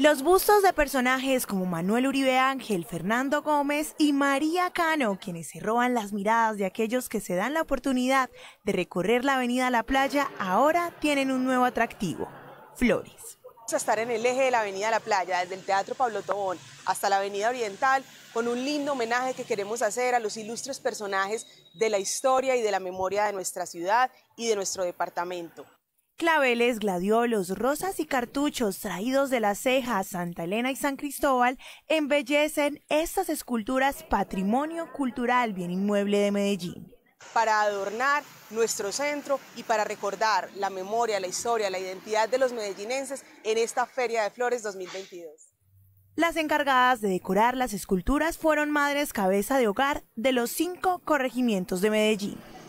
Los bustos de personajes como Manuel Uribe Ángel, Fernando Gómez y María Cano, quienes se roban las miradas de aquellos que se dan la oportunidad de recorrer la avenida La Playa, ahora tienen un nuevo atractivo, flores. Vamos a estar en el eje de la avenida La Playa, desde el Teatro Pablo Tobón hasta la avenida Oriental, con un lindo homenaje que queremos hacer a los ilustres personajes de la historia y de la memoria de nuestra ciudad y de nuestro departamento claveles, gladiolos, rosas y cartuchos traídos de la ceja, Santa Elena y San Cristóbal embellecen estas esculturas patrimonio cultural bien inmueble de Medellín. Para adornar nuestro centro y para recordar la memoria, la historia, la identidad de los medellinenses en esta Feria de Flores 2022. Las encargadas de decorar las esculturas fueron madres cabeza de hogar de los cinco corregimientos de Medellín.